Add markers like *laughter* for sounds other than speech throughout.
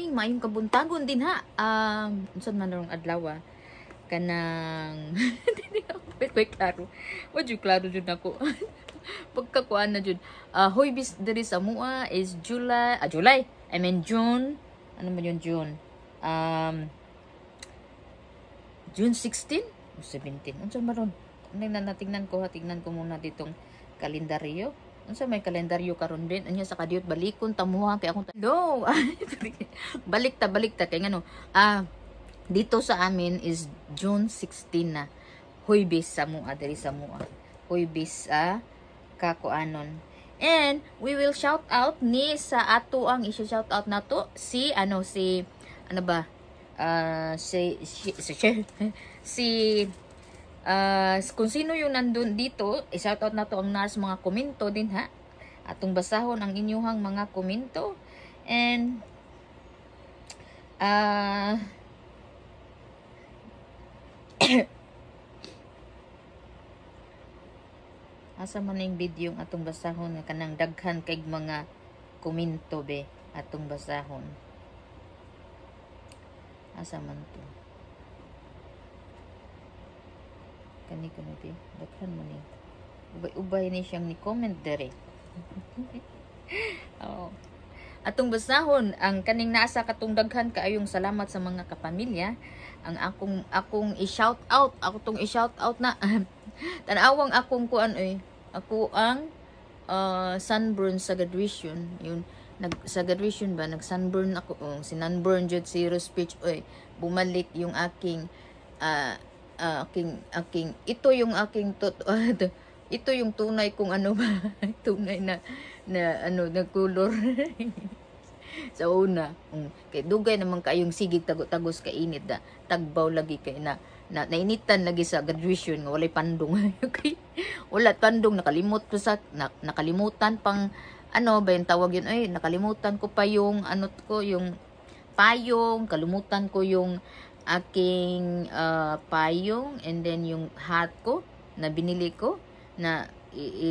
morning, mayong kabuntagon din ha. Um, unsan man narong adlaw ah. Kanang, hindi *laughs* ako, wait, wait, klaro. Wadyo, klaro dyan ako. *laughs* Pagkakuan na dyan. Uh, hoy, bis, there sa mua ah, is July, ah, July, I mean June, ano ba yun, June? Um, June 16 o 17. Unsan man ron? Tingnan na, ko ha. Tingnan ko muna ditong kalendaryo unsa may kalendaryo karon din anya sa kadiyot balikon tamuha kay akong no *laughs* balik ta balik ta kay ngano ah dito sa amin is June 16 na huybis sa mua diri sa mua huybis ah kakuanon and we will shout out ni sa ato ang i shout out nato si ano si ano ba uh, si si si, si, si Uh, kung sino yung nandun dito, i-shoutout na to ang nas mga komento din ha. Atong basahon ang inyuhang mga komento. And, uh, *coughs* asa man yung video atong basahon na kanang daghan kay mga komento be atong basahon asa man to kani kuno di daghan man ni ubay-ubay ni siyang ni comment dere *laughs* oh atong basahon ang kaning nasa katong daghan kaayong salamat sa mga kapamilya ang akong akong i-shout out ako tong i-shout out na *laughs* tanawang akong kuan oy eh, ako ang uh, sunburn sa graduation yun nag sa graduation ba nag sunburn ako oh, sinunburn jud si Rose Peach oy bumalik yung aking uh, uh, aking aking ito yung aking tot uh, *laughs* ito yung tunay kung ano ba *laughs* tunay na na ano na color *laughs* sa una mm. kay dugay naman kayong sigig tago-tagos ka init da tagbaw lagi kay na, na nainitan lagi sa graduation nga walay pandong okay wala pandong nakalimot ko sa na, nakalimutan pang ano ba yung tawag yun ay nakalimutan ko pa yung ano ko yung payong kalimutan ko yung aking uh, payong and then yung hat ko na binili ko na i, i,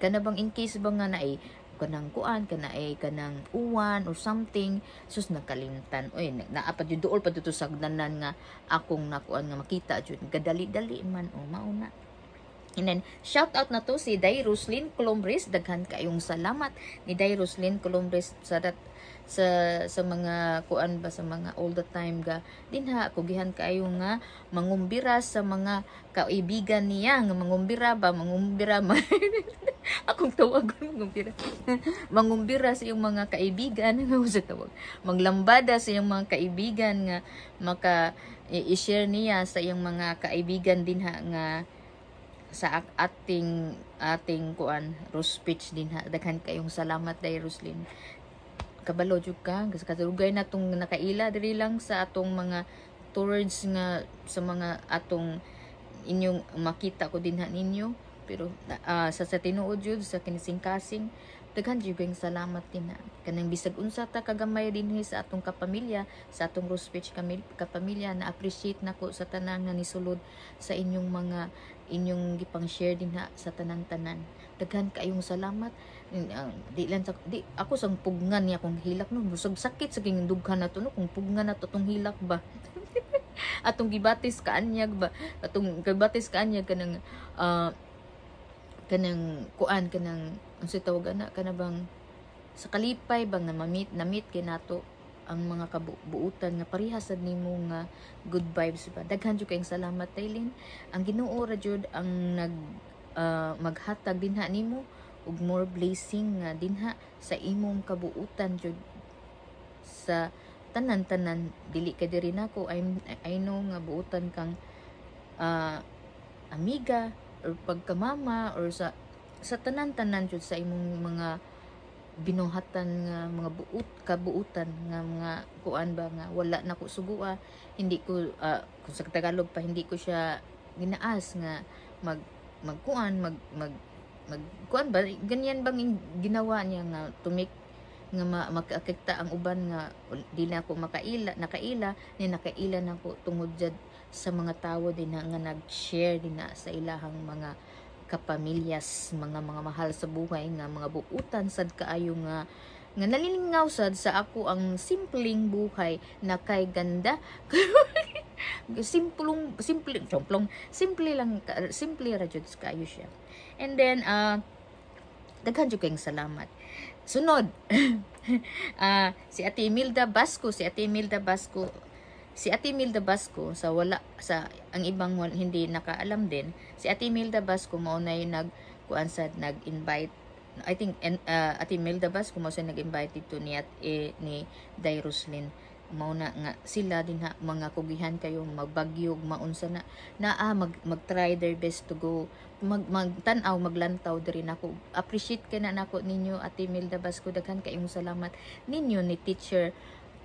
kana bang in case bang nga na ay kanang kuan kana ay kanang uwan or something sus nakalimtan oy naapat jud duol padto sa sagdanan nga akong nakuan nga makita jud gadali-dali man o oh, mauna And then, shout out na to si Day Roslyn Colombres. Daghan kayong salamat ni Day Roslyn Colombres sa dat sa sa mga kuan ba sa mga all the time ga dinha kugihan kaayo nga mangumbira sa mga kaibigan niya nga mangumbira ba mangumbira man *laughs* akong tawag *laughs* mangumbira *laughs* mangumbira sa iyong mga kaibigan nga sa tawag manglambada sa iyong mga kaibigan nga maka i-share niya sa iyong mga kaibigan dinha nga sa ating ating kuan Rose speech din ha daghan kayong salamat dai Roslyn kabalo jud ka kasi kasulugay na tong nakaila diri lang sa atong mga towards nga sa mga atong inyong makita ko dinha ninyo pero uh, sa sa tinuod jud sa kinisingkasing daghan jud kayong salamat din kanang bisag unsa ta kagamay dinhi sa atong kapamilya sa atong Rose Beach kapamilya na appreciate nako sa tanan nga nisulod sa inyong mga inyong gipang-share din ha, sa tanang tanan daghan kayong salamat di lang sa, di, ako sang pugnan niya kung hilak no busog sakit sa king dughan nato no kung pugnan nato tong hilak ba *laughs* atong gibatis kaanyag ba atong gibatis kaanyag kanang uh, kanang kuan kanang unsa tawag na kana bang sa kalipay bang na mamit namit kay nato ang mga kabuutan nga parehas sad nimo nga good vibes ba daghan jud kayong salamat Taylin ang Ginoo ra jud ang nag uh, maghatag dinha nimo ug more blessing nga dinha sa imong kabuutan jud sa tanan-tanan dili ka diri nako I, know nga buutan kang uh, amiga or pagkamama or sa sa tanan-tanan jud sa imong mga binuhatan nga mga buot kabuutan nga mga kuan ba nga wala na ko sugua hindi ko uh, kung sa Tagalog pa hindi ko siya ginaas nga mag magkuan mag mag magkuan ba ganyan bang ginawa niya nga tumik nga ma makakita ang uban nga di na ako makaila nakaila ni nakaila na ko tungod jad sa mga tawo din na nga nag-share din na sa ilahang mga kapamilyas mga mga mahal sa buhay nga mga buutan sad kaayo nga nga nalilingaw sad sa ako ang simpleng buhay na kay ganda *laughs* simplong simple chomplong simple lang simple ra jud kayo siya and then uh, daghan jud salamat sunod uh, *laughs* si Ate Milda Basco si Ate Milda Basco si Ate Milda Basco sa wala sa ang ibang hindi nakaalam din si Ate Milda Basco mao nay nag kuan sad nag-invite I think uh, Ate Milda Basco mao sa nag-invite dito ni at eh, ni Dai Roslyn mao na nga sila din ha mga kugihan kayo magbagyog maunsa na naa mag, mag try their best to go mag magtanaw maglantaw diri nako appreciate kay na nako ninyo Ate Milda Basco daghan kayong salamat ninyo ni teacher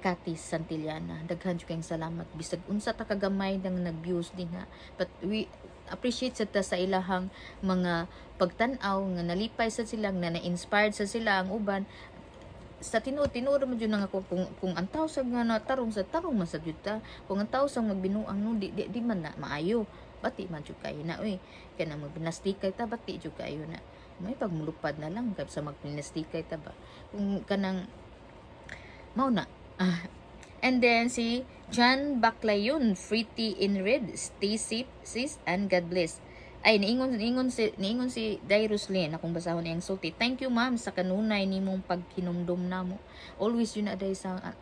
Katis Santillana daghan jud kayong salamat bisag unsa ta kagamay nang nag-views din ha but we appreciate sa ta sa ilahang mga pagtanaw nga nalipay sa silang nga na-inspired sa sila ang uban sa tinuod tinuod man jud nga ako kung kung ang tawsag nga tarong sa tarong man sa ta kung ang tawsag magbinuang no di, di, di man na maayo bati man jud kayo na uy kana magbinastikay ta bati jud kayo na may pagmulupad na lang kay sa magbinastikay ta ba kung kanang mao na ah. and then si John Baclayon Friti in red stay safe sis and God bless ay niingon niingon si niingon si Dairus Dairuslin akong basahon niyang sulti thank you ma'am sa kanunay nimong pagkinumdum namo always yun aday sa uh, ah,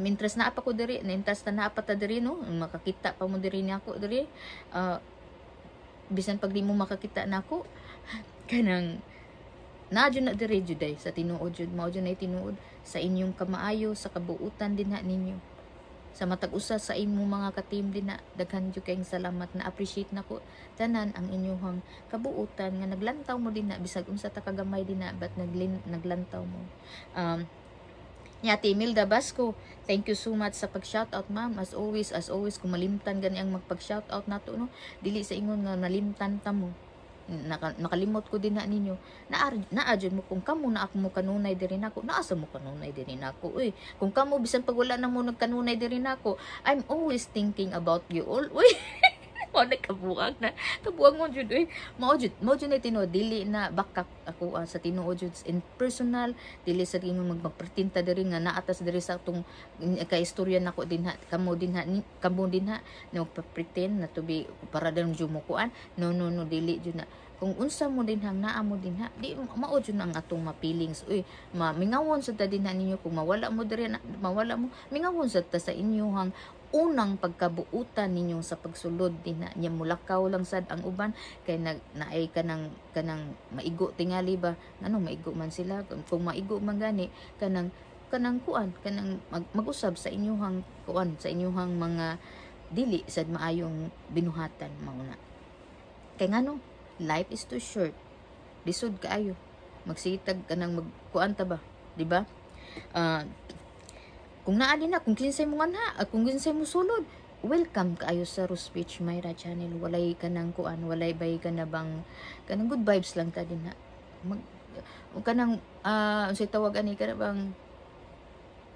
mintres na apa ko diri nintas na apa ta diri no makakita pa mo diri ni ako diri uh, bisan pag di mo makakita na ako *laughs* kanang Nadyo na direjo day sa tinuod yun. Mao na tinuod sa inyong kamaayo, sa kabuutan din na ninyo. Sa matag usa sa imo mga katimli na daghan jud kayong salamat na appreciate nako tanan ang inyong kabuutan nga naglantaw mo dinha bisag unsa ta kagamay dinha but naglin, naglantaw mo. Um, Nya Imelda Basco, thank you so much sa pag-shoutout ma'am. As always, as always, kumalimtan gani ang magpag-shoutout nato no. Dili sa ingon nga nalimtan ta mo naka, nakalimot ko din na ninyo na naadyon mo kung kamo na ako mo kanunay diri nako naasa mo kanunay diri nako uy kung kamo bisan pag wala na mo nagkanunay diri nako i'm always thinking about you all uy *laughs* mo nagkabuang na tabuang mo jud oy mao jud mao jud tinuod dili na bakak ako uh, sa tinuod jud in personal dili sa imo magmagpertinta diri nga naatas diri sa tong mm, ka istorya nako dinha kamo dinha kamo dinha na magpretend na to be para dalang jumukuan no no no dili jud na kung unsa mo din hang naa mo din ha di mao jud ang atong mapilings uy ma, mingawon sa ta din ninyo kung mawala mo diri na mawala mo mingawon sa ta sa inyo hang unang pagkabuutan ninyo sa pagsulod di na niya mulakaw lang sad ang uban kay na, naay kanang kanang maigo tingali ba ano maigo man sila kung maigo man gani kanang kanang kuan kanang mag, mag-usab sa inyuhang kuan sa inyuhang mga dili sad maayong binuhatan mauna kay ngano life is too short lisod kaayo magsitag kanang magkuan ta ba di ba uh, kung naali na, kung kinsay mo anha, at ah, kung kinsay mo sulod, welcome kaayo sa Rose Beach Myra Channel. Walay ka ng kuan, walay bay ka na bang, kanang good vibes lang ta din na. Mag, kanang, uh, ah, ang tawag ani ka na bang,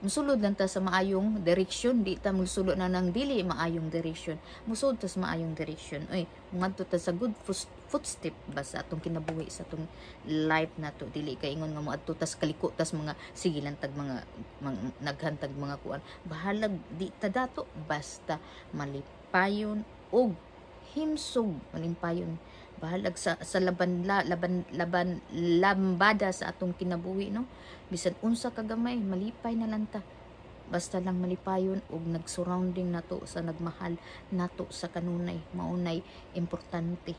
musulod lang ta sa maayong direksyon di ta musulod na nang dili maayong direksyon musulod ta sa maayong direksyon oy ngadto ta sa good footstep basta atong kinabuhi sa atong life nato dili kay ingon nga moadto ta sa kaliko tas mga sigilan tag mga, mga naghantag mga kuan bahalag di ta dato basta malipayon og himsog malipayon bahalag sa, sa laban, la, laban, laban, lambada sa atong kinabuhi, no? Bisan unsa kagamay, malipay na lang ta. Basta lang malipayon og nag surrounding nato sa nagmahal nato sa kanunay, maunay, importante.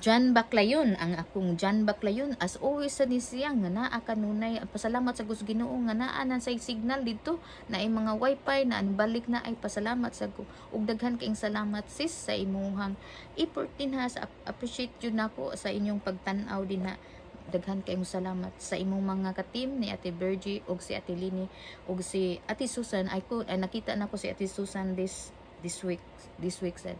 John Baclayon, ang akong John Baclayon, as always sa nisiya, nga naa kanunay, pasalamat sa Gus Ginoo, nga naa na sa signal dito, na ay mga wifi, na anbalik na ay pasalamat sa ko. Ug daghan kaayong salamat sis sa imuhang effort din ha, sa appreciate yun nako sa inyong pagtan-aw din ha. Daghan kaayong salamat sa imong mga katim ni Ate Virgie ug si Ate Lini ug si Ate Susan. Ay, ko, ay nakita na ko si Ate Susan this this week, this week said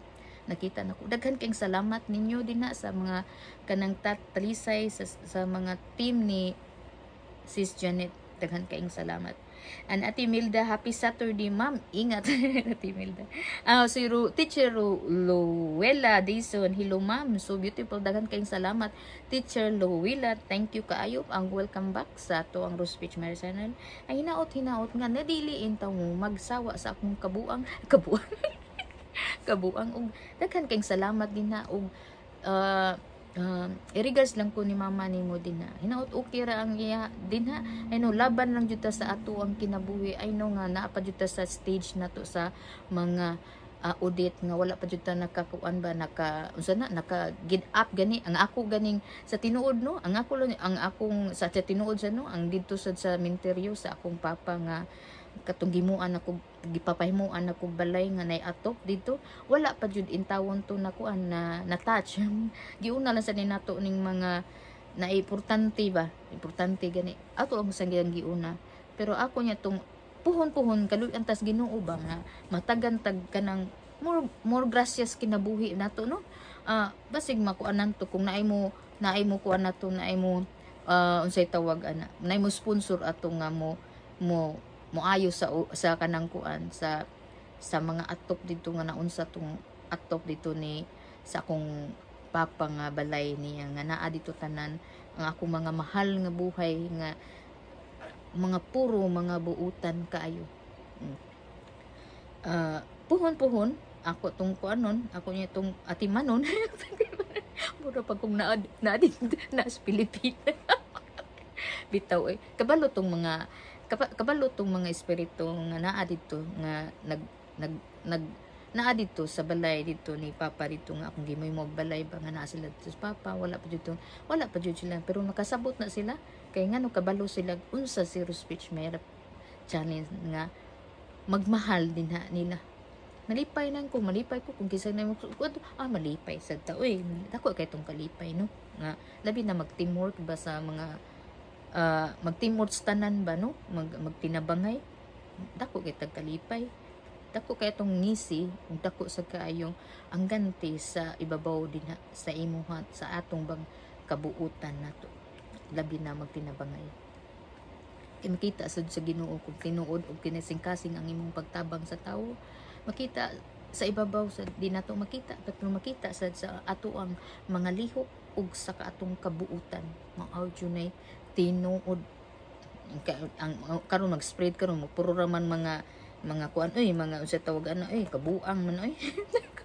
nakita nako daghan kayong salamat ninyo din na sa mga kanang talisay sa, sa mga team ni Sis Janet daghan kayong salamat and Ate Milda happy Saturday ma'am ingat *laughs* Ate Milda ah uh, si Ru Teacher Ru Luella Dison hello ma'am so beautiful daghan kayong salamat Teacher Luella thank you kaayop ang welcome back sa to ang Rose Peach Channel ay hinaot hinaot nga nadili intaw mo magsawa sa akong kabuang kabuang *laughs* *laughs* kabuang og daghan kang salamat din na og uh, uh, i lang ko ni mama ni mo din na hinaot okay ra ang iya din ha I know laban lang juta sa ato ang kinabuhi ay no nga naa pa jud sa stage na to sa mga uh, audit nga wala pa juta ta nakakuan ba naka unsa na naka gid up gani ang ako ganing sa tinuod no ang ako lang ang akong sa, sa tinuod sa no ang dito sa, sa minteryo sa akong papa nga katong gimuan ako gipapahimuan ako balay nga nay atok dito wala pa jud intawon to na kuan na na touch *laughs* giuna lang sa ninato ning mga na importante ba importante gani ato ang sang giuna pero ako nya tong puhon-puhon kaluyan tas Ginoo ba nga matagantag kanang more more gracias kinabuhi nato no uh, basig makuan nanto kung naay mo naay mo kuan nato naay mo uh, unsay tawag ana naay mo sponsor atong nga mo mo moayo sa sa kanang kuan sa sa mga atop dito nga naunsa tong atop dito ni sa akong papa nga balay niya nga naa dito tanan ang ako mga mahal nga buhay nga mga puro mga buutan kaayo mm. uh, ah, puhon puhon ako tong kuanon ako niya tong atimanon puro *laughs* pag kung naad naad *laughs* na Pilipinas *laughs* bitaw eh kabalo tong mga kabalo tong mga espiritu nga naa dito nga nag nag nag naa dito sa balay dito ni papa dito nga akong gimoy mo balay ba nga naa sila dito sa papa wala pa dito wala pa dito sila pero makasabot na sila kay ngano kabalo sila unsa si speech may challenge nga magmahal din ha nila malipay lang ko malipay ko kung kisang na ano, ah malipay sad ta oy dako kay tong kalipay no nga labi na mag teamwork ba sa mga uh, ah, magtimorts tanan ba no mag magtinabangay dako kay tagkalipay dako kay tong ngisi ug dako sa kaayong ang ganti sa ibabaw din ha, sa imuha sa atong bag kabuutan nato labi na magtinabangay kay makita sad sa Ginoo kung tinuod og kinasingkasing ang imong pagtabang sa tawo makita sa ibabaw sa di nato makita pero makita sad sa ato ang mga lihok ug sa atong kabuutan mao audio tinuod ang karon mag-spread karon mo puro raman mga mga kuan oy mga unsa tawag ano oy kabuang man oy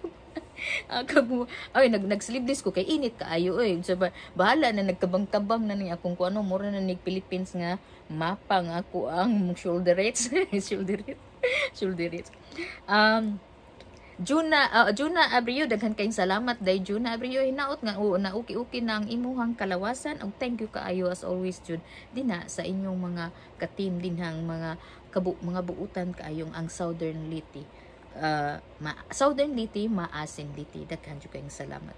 *laughs* ah, kabu oy nag nag sleeveless ko kay init kaayo oy so ba, bahala na nagkabang na ni akong kuano mo na ni Philippines nga mapang ako ang shoulder rates *laughs* shoulder rates shoulder rates um Juna uh, Juna Abrio daghan kay salamat day Juna Abrio hinaot eh, nga oo na uki-uki na imuhang kalawasan og thank you kaayo as always jud dina sa inyong mga katim dinhang mga kabu mga buutan kaayong ang Southern Liti. Uh, ma Southern Liti maasin Liti daghan jud kayong salamat.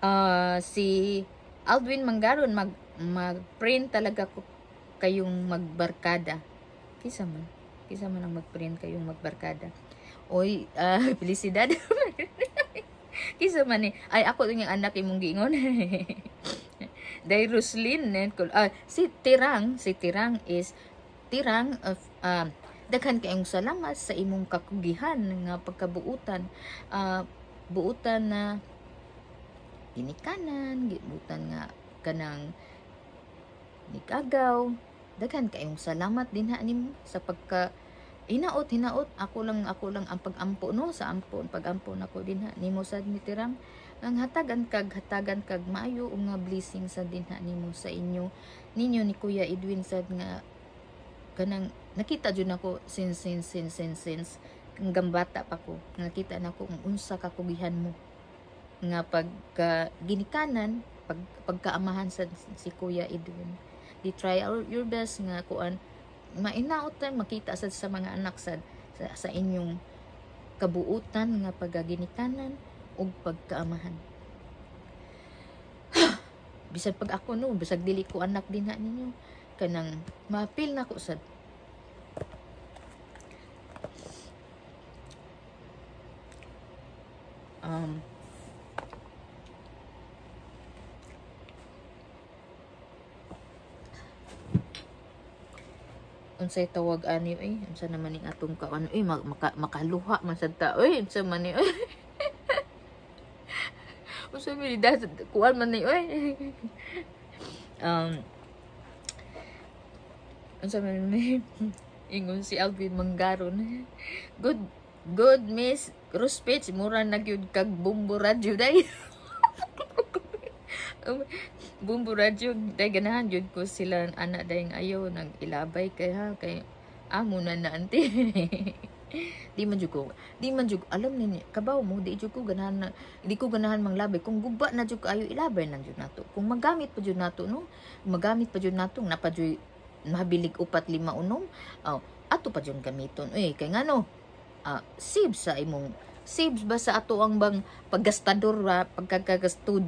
Uh, si Aldwin Mangaron mag mag-print talaga ko kayong magbarkada. Kisa man. Kisa mo nang mag-print kayong magbarkada. Oy, uh, *laughs* felicidad. *laughs* Kisa man eh. Ay, ako yung anak imong giingon. *laughs* Day Roslyn. Uh, si Tirang, si Tirang is, Tirang, of, uh, daghan kayong salamat sa imong kakugihan nga pagkabuutan. Uh, buutan na ginikanan, buutan nga kanang nikagaw, daghan kayong salamat din ha nimo sa pagka hinaot hinaot ako lang ako lang ang pagampo no sa ampo pagampo nako din ha nimo sad ni tiram ang hatagan kag hatagan kag maayo nga blessing sa dinha nimo sa inyo ninyo ni Kuya Edwin sad nga kanang nakita jud nako since since since since since hanggang bata pa ko nakita nako kung unsa ka kugihan mo nga pag uh, ginikanan pag pagkaamahan sa si Kuya Edwin i-try your best nga kuan mainaot tay makita sad sa mga anak sad sa, sa inyong kabuutan nga pagaginikanan ug pagkaamahan *sighs* bisag pag ako no bisag dili ko anak din na ninyo kanang mapil na ko sad um unsa tawag ani eh unsa naman ning atong ka ano eh maka, makaluha man sad ta oi unsa man ni oi *laughs* unsa mi das kuan man ni oi *laughs* um unsa man ni *laughs* ingon si Alvin Manggaron good good miss Ruspits mura na gyud kag bumbo radyo dai *laughs* bumbura jud day ganahan jud ko sila anak ayo ayaw ilabay kay ha kay amo na na anti *laughs* di man jud ko di man jud alam ni kabaw mo di jud ko ganahan di ko ganahan manglabay kung guba na jud ayo ilabay na jud nato kung magamit pa jud nato no magamit pa jud nato na pa jud mabilig upat lima unom oh, ato pa jud gamiton eh kay ngano uh, ah, save sa imong saves ba sa ato ang bang paggastador ra ah, pagkagagastud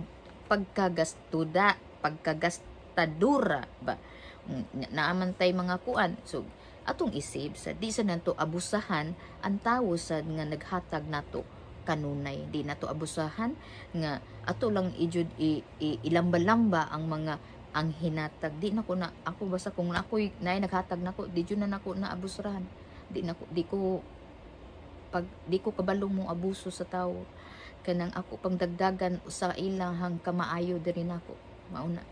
pagkagastuda, pagkagastadura ba mm, naaman tay mga kuan. So atong isip sa di sa nanto abusahan ang tawo sad nga naghatag nato kanunay di nato abusahan nga ato lang ijud i, ilambalamba ang mga ang hinatag di na ko na ako basta kung na ako'y nay naghatag nako di jud na nako na abusahan. di nako di ko pag di ko kabalo mo abuso sa tao kanang ako pang dagdagan usa ilahang kamaayo diri nako mauna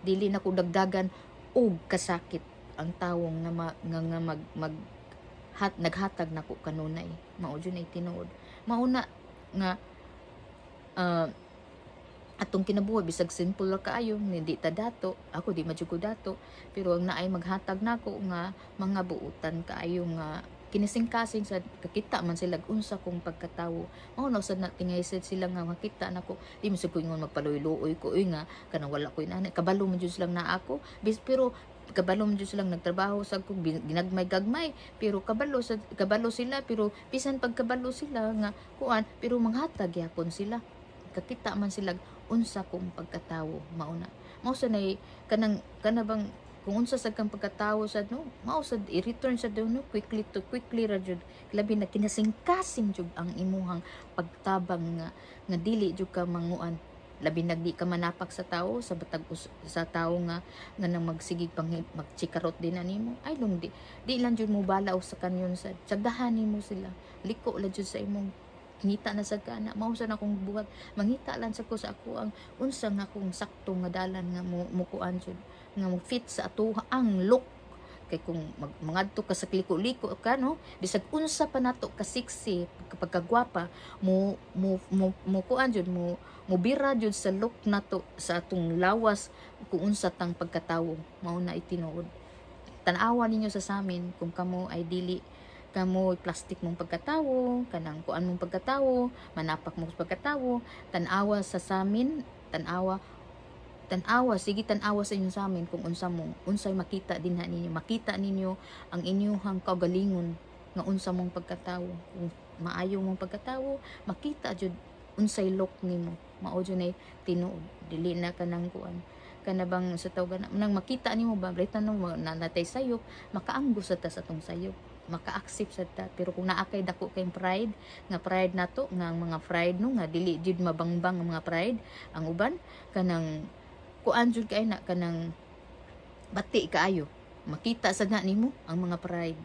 dili na ko dagdagan og kasakit ang tawong nga, ma, nga, nga mag, mag hat, naghatag nako kanunay mao jud ay tinuod mauna nga uh, atong kinabuhi bisag simple ra kaayo hindi ta dato ako di majugo dato pero ang naay maghatag nako nga mga buutan kaayo nga kasing sa kakita man sila unsa kong pagkatawo mao na sad na sad sila nga makita nako di man ko ingon magpaluy-luoy ko uy nga kanang wala ko inanay kabalo man jud lang na ako bis pero kabalo man jud lang nagtrabaho sa kog ginagmay-gagmay pero kabalo sa kabalo sila pero bisan pagkabalo sila nga kuan pero manghatag yapon sila kakita man sila unsa kong pagkatawo mao na mao sa nay kanang kanabang kung unsa sa kang pagkatawo sa no mao sad i-return sad no quickly to quickly ra jud labi na kinasingkasing jud ang imuhang pagtabang nga, nga dili jud ka manguan labi na di ka manapak sa tao sa batag sa tao nga nga nang magsigig pang magchikarot din nimo ay long di di lang jud mo balaw sa kanyon sad sagahan nimo sila liko la jud sa imong ngita na sa kana mao sa akong buhat mangita lang sa ko sa ako ang unsa nga akong sakto nga dalan nga mo jud nga mo fit sa atuha ang look kay kung mag, mangadto ka sa kliko-liko ka no bisag unsa pa nato ka sexy pagkagwapa mo mo mo, mo kuan jud mo mo bira jud sa look nato sa atong lawas kung unsa tang pagkatawo mao na itinuod tanawa ninyo sa samin kung kamo ay dili kamo plastic mong pagkatawo kanang kuan mong pagkatawo manapak mong pagkatawo tanawa awa sa samin tanawa tanawa sige tanawa sa inyo sa amin kung unsa mo unsay makita din ha ninyo makita ninyo ang inyong kaugalingon nga unsa mong pagkatawo kung maayo mong pagkatawo makita jud unsay look nimo mao jud nay tinuod dili na kanang kuan kanabang sa tawag na nang makita nimo ba britan no nanatay sayo makaanggo sa ta sa tong sayo maka-accept sa ta pero kung naa kay dako kay pride nga pride nato nga ang mga pride no nga dili jud mabangbang ang mga pride ang uban kanang kuan jud kay na kanang bati kaayo makita sad na nimo ang mga pride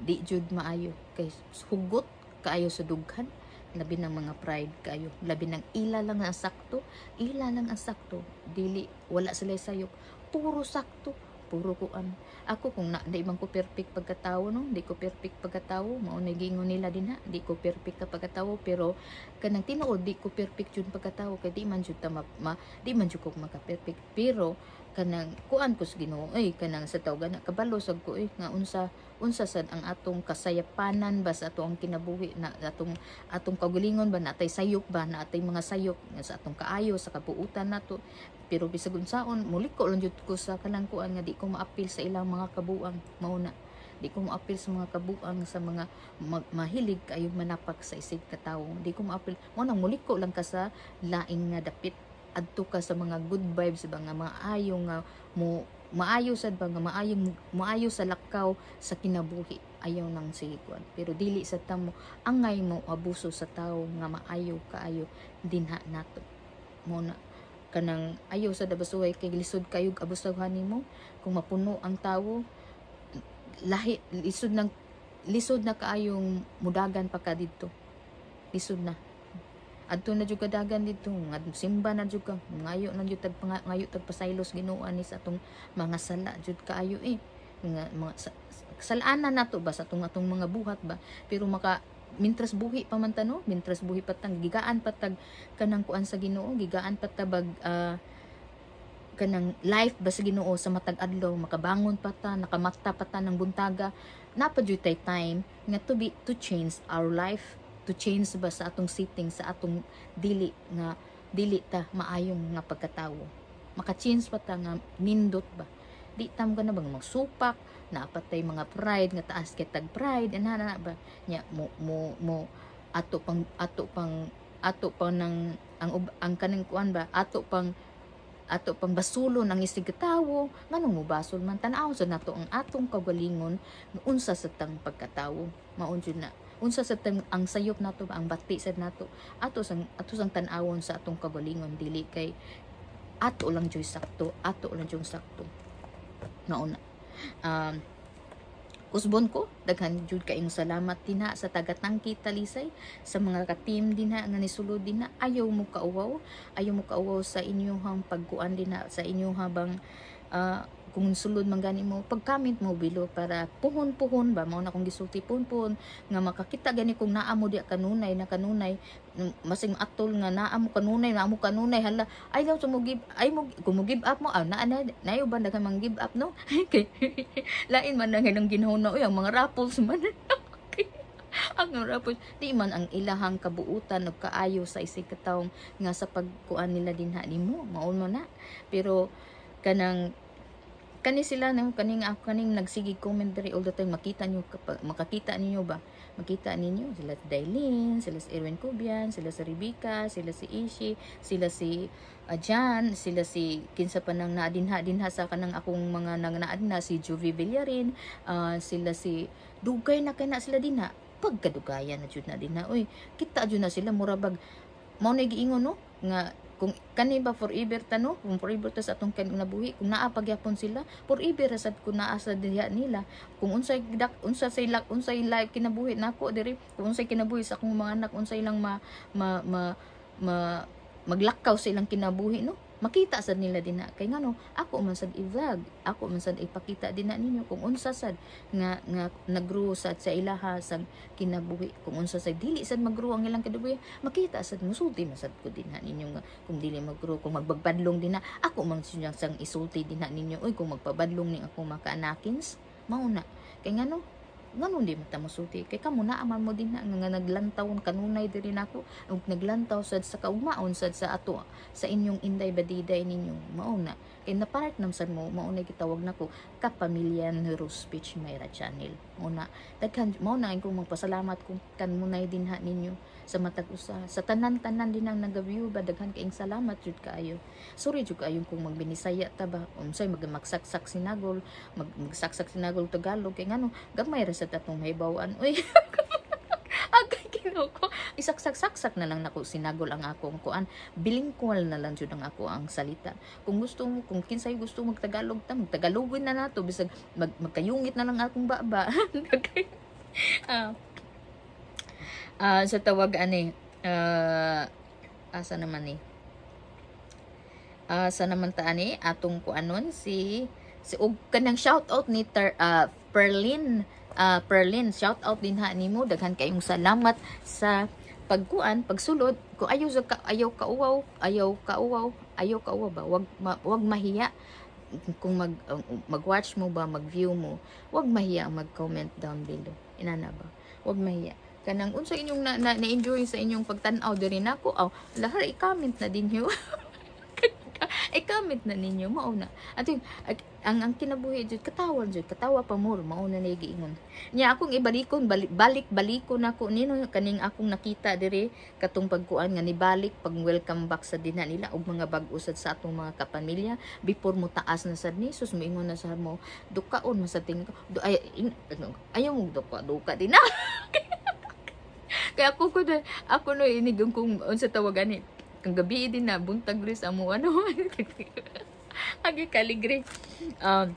di jud maayo kay hugot kaayo sa dughan labi ng mga pride kayo labi ng ila lang ang sakto ila lang ang sakto dili wala sila sayok puro sakto puro kuan ako kung na di man ko perfect pagkatao no di ko perfect pagkatao mao na gingon nila din ha di ko perfect ka pagkatawo pero kanang tinuod di ko perfect jud pagkatao kay di man jud ta ma, ma di man jud ko maka perfect pero kanang kuan ko sa Ginoo ay eh, kanang sa tawag na kabalo sag ko ay eh, nga unsa unsa sad ang atong kasayapanan ba sa atong kinabuhi na atong atong kagulingon ba natay sayop ba natay mga sayop sa atong kaayo sa kabuutan nato pero bisag unsaon muli ko lang jud ko sa kanang kuan nga di ko maapil sa ilang mga kabuang mauna di ko maapil sa mga kabuang sa mga mag, mahilig kayo manapak sa isig katawo di ko maapil mo nang muli ko lang ka sa laing nga dapit adto ka sa mga good vibes ba nga maayo nga mo maayo sad ba nga maayo maayo sa lakaw sa kinabuhi ayaw nang sigwan pero dili sa tamo angay mo abuso sa tao nga maayo kaayo dinha nato mo na kanang ayo sa dabasuhay kay lisod kayo abusahan nimo kung mapuno ang tawo lahi lisod nang lisod na kaayong mudagan pa ka didto lisod na adto na jud kadagan dito nga simba na jud ka ngayo na jud tag ngayo tag pasaylos Ginoo ni sa atong mga sala jud kaayo eh nga mga sa, nato ba sa atong atong mga buhat ba pero maka mintras buhi pa man tano mintras buhi patang gigaan tag kanang kuan sa Ginoo gigaan patabag uh, ah, kanang life ba sa Ginoo sa matag adlaw makabangon pa pata nakamakta ta ng buntaga napadyutay time nga to be to change our life to change ba sa atong sitting sa atong dili nga dili ta maayong nga pagkatawo maka-change pa ta nga nindot ba di tam ka na bang magsupak napatay mga pride nga taas kay tag pride ana na ba nya mo mo mo ato pang ato pang ato pang nang ang ang kaning kuan ba ato pang ato pang ang ng isigatawo nganong mo basol man tan-aw sa so, nato ang atong kagalingon unsa sa tang pagkatawo maunjud na unsa sa ang sayop nato ang bati sad nato ato sang ato sang tan-awon sa atong kagalingon dili kay ato lang joy sakto ato lang joy sakto nauna um Usbon ko, daghan jud imong salamat dina sa tagatangki talisay sa mga ka-team dinha nga nisulod dina ayaw mo kauwaw, ayaw mo kauwaw sa inyohang pagkuan dina sa inyohang habang uh, kung sulod man gani mo pagkamit mo below para puhon-puhon ba mao na kung gisulti puhon-puhon nga makakita gani kung naa mo di kanunay na kanunay mm, masing atol nga naa mo kanunay naa mo kanunay hala ay daw mo give ay mo kung mo give up mo ah, naa na nayo ba na mang give up no *laughs* okay *laughs* lain man na nang ginhuna uy ang mga rapples man *laughs* ang rapos di man ang ilahang kabuutan og kaayo sa isig kataong nga sa pagkuan nila dinha nimo maon mo na pero kanang kani sila nang kaning ako kaning nagsigi commentary diri all the time makita niyo makakita niyo ba makita ninyo sila si Dailin sila si Erwin Cubian sila si Rebecca sila si Ishi sila si Ajan ah, sila si kinsa pa nang naadinha dinha sa kanang akong mga nangnaad na si Juvi Villarin uh, sila si dugay na kana na sila dinha pagkadugayan na jud na dinha oy kita jud na sila murabag mao na giingon no nga kung kaniba forever tano kung forever tas atong kan nabuhi kung naa pagyapon sila forever sad ko naa sa diha nila kung unsay gidak unsa say lak unsay life kinabuhi nako diri kung unsay kinabuhi sa akong mga anak unsay lang ma ma ma, ma maglakaw sa ilang kinabuhi no makita sad nila dinha kay ngano ako man sad i-vlog ako man sad ipakita din na ninyo kung unsa sad nga nga naggrow sad sa ilaha sa kinabuhi kung unsa sad dili sad maggrow ang ilang kinabuhi makita sad musulti man sad ko dinha ninyo nga kung dili maggrow kung magbagpadlong dinha ako man sinyang sang isulti dinha ninyo oy kung magpabadlong ni ako makaanakins mauna na kay ngano Nganon di mata masuti. Kay kamo na aman mo din na. Nga naglantaw kanunay diri nako. Ug naglantaw sad sa kaumaon sad sa ato. Sa inyong inday badiday ninyo. Mauna. Kay naparat nam sad mo. Mauna gitawag nako. Kapamilyan Heroes Speech Mayra Channel. Una. Daghan. Mauna kong magpasalamat kung kanunay din ha ninyo sa matag usa sa tanan-tanan din ang nagabiyo ba kaing salamat jud kaayo sorry jud kaayo kung magbinisaya ta ba unsay magmagsaksak sinagol mag magsaksak sinagol tagalog kay ngano gamay ra sa tatong hibawan uy *laughs* agay kinuko isaksak-saksak na lang nako sinagol ang akong kuan Bilingkwal na lang jud ang ako ang salita kung gusto mo kung kinsay gusto magtagalog ta magtagalogin na nato bisag mag, magkayungit na lang akong baba *laughs* ah uh, sa tawag ano eh, uh, asa naman eh, uh, sa naman taan eh, atong kuanon si, si og kanang shout out ni Ter, uh, Perlin, uh, Perlin, shoutout din ha nimo daghan kayong salamat sa pagkuan, pagsulod, kung ayaw ka ayaw kauwaw, ayaw kauwaw, ayaw kauwaw ba, wag ma, wag mahiya kung mag mag-watch mo ba, mag-view mo, wag mahiya mag-comment down below. Inana ba? Wag mahiya kanang unsa inyong na, na, na enjoy sa inyong pagtan-aw diri nako aw lahar i-comment na dinyo yo *laughs* i-comment na ninyo mao na ato ang ang kinabuhi jud katawa jud katawa pa mo mao na ni giingon niya akong ibalikon balik balik balikon ako nino kaning akong nakita diri katong pagkuan nga nibalik pag welcome back sa dinan nila og mga bag-o sa atong mga kapamilya before mo taas na sad ni sus moingon na sa mo dukaon masating ko ay in, ano, ayaw mo duka duka din *laughs* Kaya ako ko na, ako no inig kung unsa tawagan ni. Ang gabi din na buntag rin sa ano. *laughs* Agi kaligre. Um,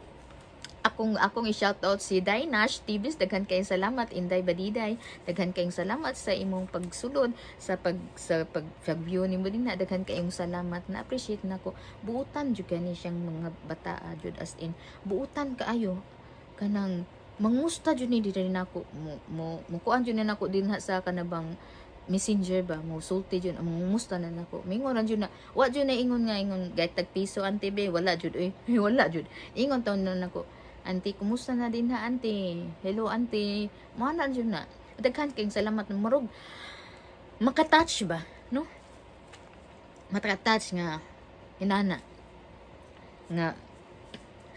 akong akong i-shoutout si Dynash Tibis daghan kayong salamat Inday Badiday daghan kayong salamat sa imong pagsulod sa pag sa pag, pag view nimo din na daghan kayong salamat na appreciate nako buutan jud kani siyang mga bata ah, jud as in buutan kaayo kanang mangusta jud ni diri nako mo mo mukuan jud nako dinha sa kanabang messenger ba mo sulti jud mangusta na nako mingon ra jud na wa jud na ingon nga ingon gay tag piso anti be wala jud eh *laughs* wala jud ingon taw na nako anti kumusta na din ha anti hello anti mana jud na daghan kay salamat na marog makatouch ba no makatouch nga inana nga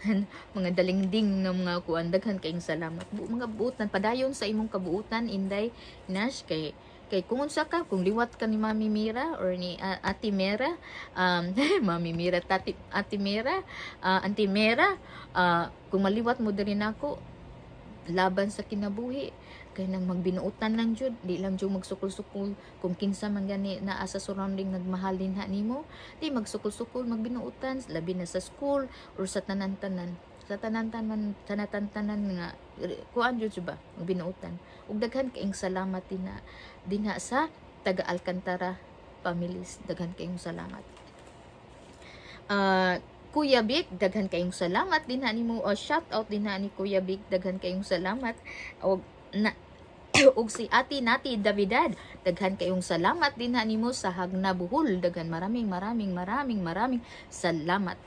daghan mga dalingding ng mga kuan daghan kayong salamat Bu mga buutan padayon sa imong kabuutan inday Nash kay kay kung unsa ka kung liwat ka ni Mami Mira or ni uh, Ate Mira um *laughs* Mami Mira tati Ate Mira uh, Auntie Mira uh, kung maliwat mo diri nako laban sa kinabuhi kay nang magbinuotan lang jud di lang jud magsukol-sukol kung kinsa man gani naa sa surrounding nagmahalin ha nimo di magsukol-sukol magbinuotan labi na sa school or sa tanan-tanan sa tanan-tanan tanatan-tanan nga kuan jud ba magbinuotan ug daghan kaayong salamat dina dinha sa taga Alcantara families daghan kaayong salamat uh, Kuya Big, daghan kayong salamat din nimo o shout out din ni Kuya Big, daghan kayong salamat. O na, *clears throat* ug si ati nati Davidad daghan kayong salamat din nimo sa hagnabuhol daghan maraming maraming maraming maraming salamat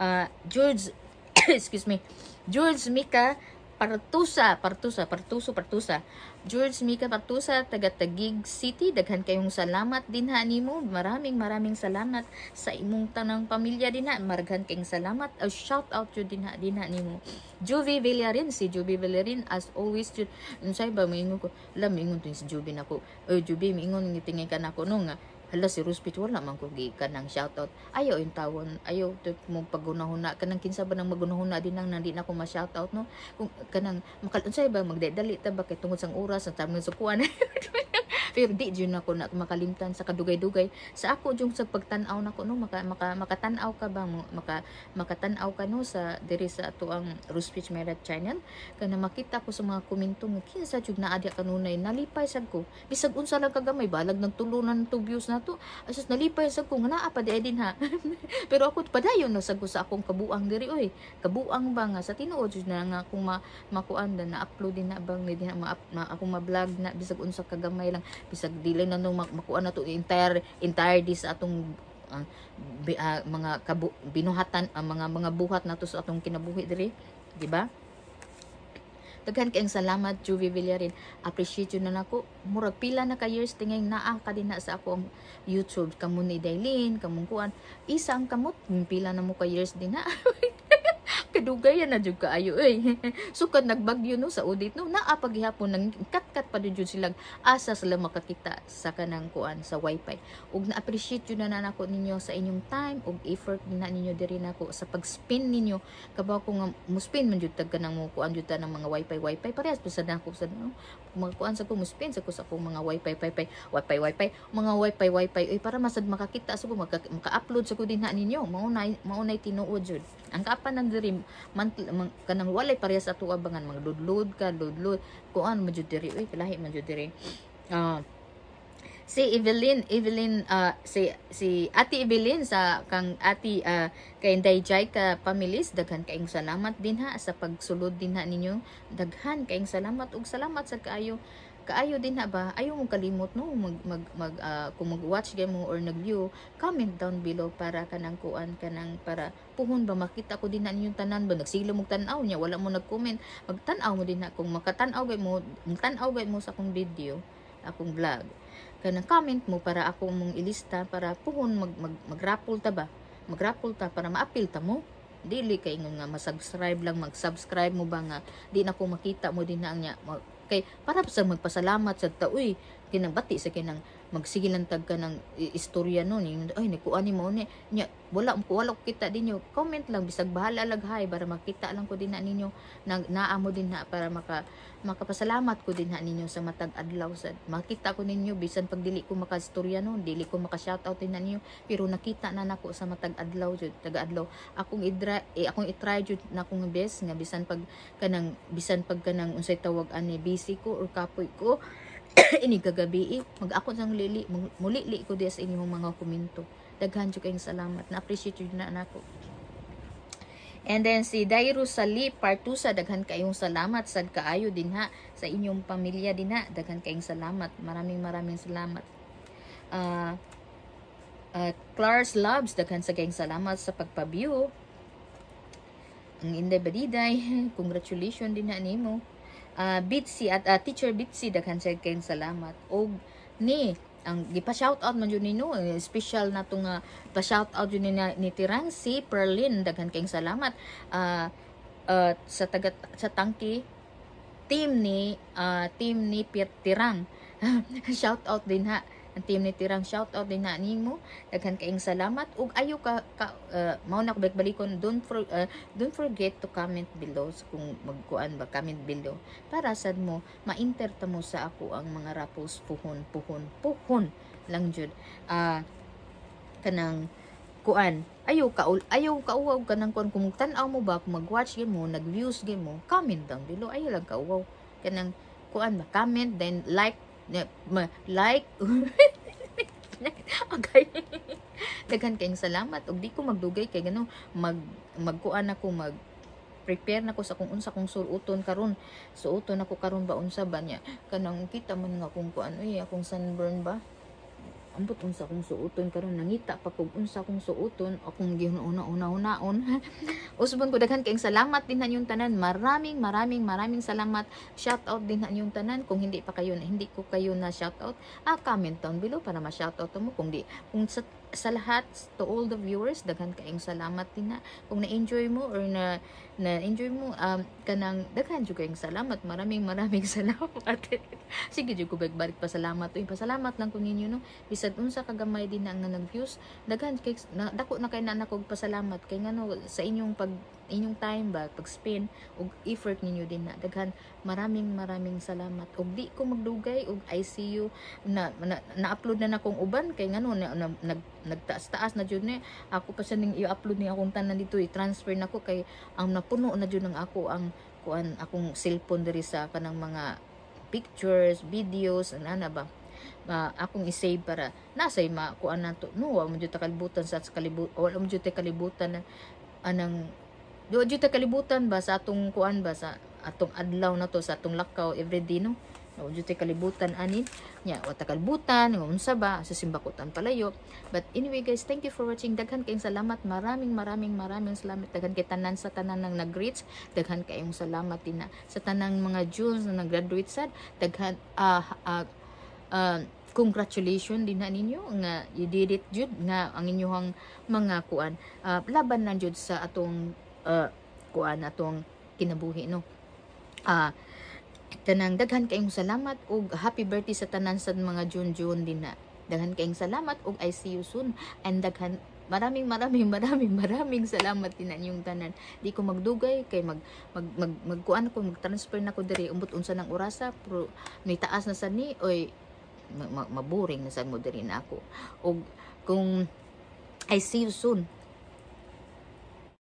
uh, George *clears throat* excuse me George Mika Partusa Partusa Partuso Partusa George Mika Pagtusa, taga Tagig City. Daghan kayong salamat din ha nimo. Maraming maraming salamat sa imong tanang pamilya din ha. Maraghan kayong salamat. A shout out yun din ha din ha nimo. Juvie Villarin, si Juvie Villarin as always yun. Unsay ba mingon ko? Lamingon mingon to si Juvie nako. Oy Juvie mingon ngitingay ka nako no nga hala si Ruspit wala man ko gikan ng shoutout ayo yung tawon ayo mo pagunahuna kanang kinsa ba nang magunahuna din nang nandi na ko ma shoutout no kung kanang makalunsay ba magdadali ta ba kay tungod sang oras sa tamon sa kuan pero di dyan ako na makalimtan sa kadugay-dugay. Sa ako dyan sa pagtanaw na ko, no, maka, maka, makatanaw ka ba? Maka, makatanaw ka no, sa diri sa ato ang Ruspich Merat Channel. Kana makita ko sa mga komento nga, kinsa dyan na adya kanunay, nalipay sad ko. Bisag unsa lang kagamay, balag nang tulunan to views nato to. Asus nalipay sad ko, nga naa pa di ha. *laughs* Pero ako padayon no, sa sa akong kabuang diri, oy. Kabuang ba nga sa tinuod jud na nga kung ma, makuanda na upload din na bang ni din ma, ma, ako ma-vlog na bisag unsa kagamay lang bisag dili na nung makuha na to entire entire this atong uh, bi, uh, mga kabu, binuhatan ang uh, mga mga buhat nato sa atong kinabuhi diri di ba daghan kayong salamat Juvie Villarin appreciate you na nako murag pila na ka years tingin naa ang kadina sa akong YouTube kamo ni Dailin kamong kuan isang kamot pila na mo ka years din na *laughs* *laughs* kadugayan na jud kaayo eh. so *laughs* nagbagyo no sa audit no naa paghihapon nang katkat pa jud silang asa sila makakita sa kanang kuan sa wifi. Ug na-appreciate jud na nako ninyo sa inyong time ug effort na ninyo diri nako sa pag-spin ninyo kabaw ko nga muspin man jud tag kanang mo kuan jud ta ng mga wifi wifi parehas pa sad nako sad no. Mga kuan sa ko muspin sa ko sa akong mga wifi wifi wifi wifi mga wifi wifi oy para masad makakita sa ko maka-upload sa ko din na ninyo maunay maunay tinuod jud. Ang kaapan diri manti man, kanang walay parehas ato abangan magdudlod ka dudlod kuan mo jud diri uy palahi man jud diri uh, si Evelyn Evelyn uh, si si Ate Evelyn sa kang Ate uh, kay Dayjay ka pamilis daghan kaayong salamat din ha sa pagsulod din ha ninyo daghan kaayong salamat ug salamat sa kaayo kaayo din ha ba ayo mong kalimot no mag mag, mag uh, kung mag-watch game mo or nag-view comment down below para kanang kuan kanang para pohon ba makita ko din na yung tanan ba nagsilo mo tan niya wala mo nag-comment magtanaw mo din na kung makatanaw aw gay mo magtan-aw gay mo sa akong video akong vlog kanang comment mo para ako mong ilista para pohon mag, mag magrapol ta ba magrapol ta para maapil ta mo dili kay nga masubscribe lang mag-subscribe mo ba nga di na ko makita mo din na niya kay para sa magpasalamat sa tauy kinang sa kinang magsige lang tag ka ng istorya no ni ay ni kuani mo ni nya wala ko wala ko kita dinyo comment lang bisag bahala laghay para makita lang ko din na ninyo nag naamo din na para maka makapasalamat ko din na ninyo sa matag adlaw sad makita ko ninyo bisan pag dili ko maka istorya no dili ko maka shout out din na ninyo pero nakita na nako sa matag adlaw jud taga adlaw akong idra eh, akong itry jud na akong best nga bisan pag kanang bisan pag kanang unsay tawag ani busy ko or kapoy ko *coughs* ini kagabi eh, mag-ako sang lili muli li ko diya sa inyong mga komento daghan jud kayong salamat na appreciate jud na nako And then si Dairo Sali sa daghan kayong salamat sad kaayo din ha sa inyong pamilya din ha daghan kayong salamat maraming maraming salamat uh, ah, uh, ah, Clar's Loves daghan sa kayong salamat sa pagpa-view ang Inday Badiday *laughs* congratulations din na nimo uh, Bitsy at uh, Teacher Bitsy daghan sa kayong salamat og ni ang gipa shout out man ni no special na tong uh, ah, pa shout out ni, ni Tirang si Perlin daghan kayong salamat uh, uh, sa tagat sa tangki team ni uh, team ni Pirtirang *laughs* shout out din ha ang team ni Tirang shoutout din na nimo. Daghan kaing salamat ug ayo ka, ka uh, mao na balikon don't for, uh, don't forget to comment below so, kung magkuan ba comment below para sad mo ma-enter ta mo sa ako ang mga rapos puhon puhon puhon lang jud. Ah uh, kanang kuan ayo ka ayo ka uwaw kanang kuan kung tan-aw mo ba mag-watch gyud mo nag-views gyud mo comment down below ayo lang ka uwaw kanang kuan ba comment then like like *laughs* okay daghan kayong salamat og di ko magdugay kay gano mag magkuan ako mag prepare na ko sa kung unsa kong suruton karon suoton ako karon ba unsa ba niya kanang kita man nga kung kuan uy akong sunburn ba ambot unsa kong suoton karon nangita pa kog unsa kong suoton akong gihununa una unaon *laughs* usbon ko daghan kayong salamat din nanyong tanan maraming maraming maraming salamat shout out din nanyong tanan kung hindi pa kayo na hindi ko kayo na shout out ah, comment down below para ma shout out mo kung di kung sa sa lahat, to all the viewers, daghan kaayong salamat din Kung na-enjoy mo or na na-enjoy mo um, kanang daghan jud kayong salamat. Maraming maraming *laughs* salamat. Sige jud ko balik pa salamat uy. Pasalamat lang ko ninyo no. Bisad unsa kagamay din na ang nag-views, daghan kay na, dako na kay na nakog pasalamat kay ngano sa inyong pag inyong time ba pag spin ug effort ninyo din na daghan maraming maraming salamat ug di ko magdugay ug I see you na na-upload na, na, na kong uban kay ngano na, na, nag nagtaas-taas na jud ni ako kasi ning i-upload ni akong tanan dito i-transfer nako kay ang napuno na jud ng ako ang kuan akong cellphone diri sa kanang mga pictures, videos, ano na ba uh, akong i-save para nasay makuan nato no wa mo jud kalibutan sa kalibutan wala mo jud kalibutan anang Duwa jud kalibutan ba sa atong kuan ba sa atong adlaw na to sa atong lakaw every day no. Duwa jud kalibutan ani. Nya wa ta kalibutan nga unsa ba sa simbakutan palayo. But anyway guys, thank you for watching. Daghan kayong salamat. Maraming maraming maraming salamat. Daghan kay tanan sa tanan nang nag-reach. Daghan kayong salamat din sa tanang mga jewels na nag-graduate sad. Daghan uh, uh, uh, congratulations din na ninyo nga you did it jud nga ang inyohang mga kuan uh, laban lang jud sa atong uh, kuan atong kinabuhi no ah uh, tanang daghan kayong salamat ug happy birthday sa tanan sa mga June June din na daghan kayong salamat ug I see you soon and daghan maraming maraming maraming maraming salamat din yung tanan di ko magdugay kay mag mag mag magkuan ko mag-transfer na ko diri umbot unsa nang orasa pero may taas na sa ni oy maboring na sad mo diri na ako ug kung I see you soon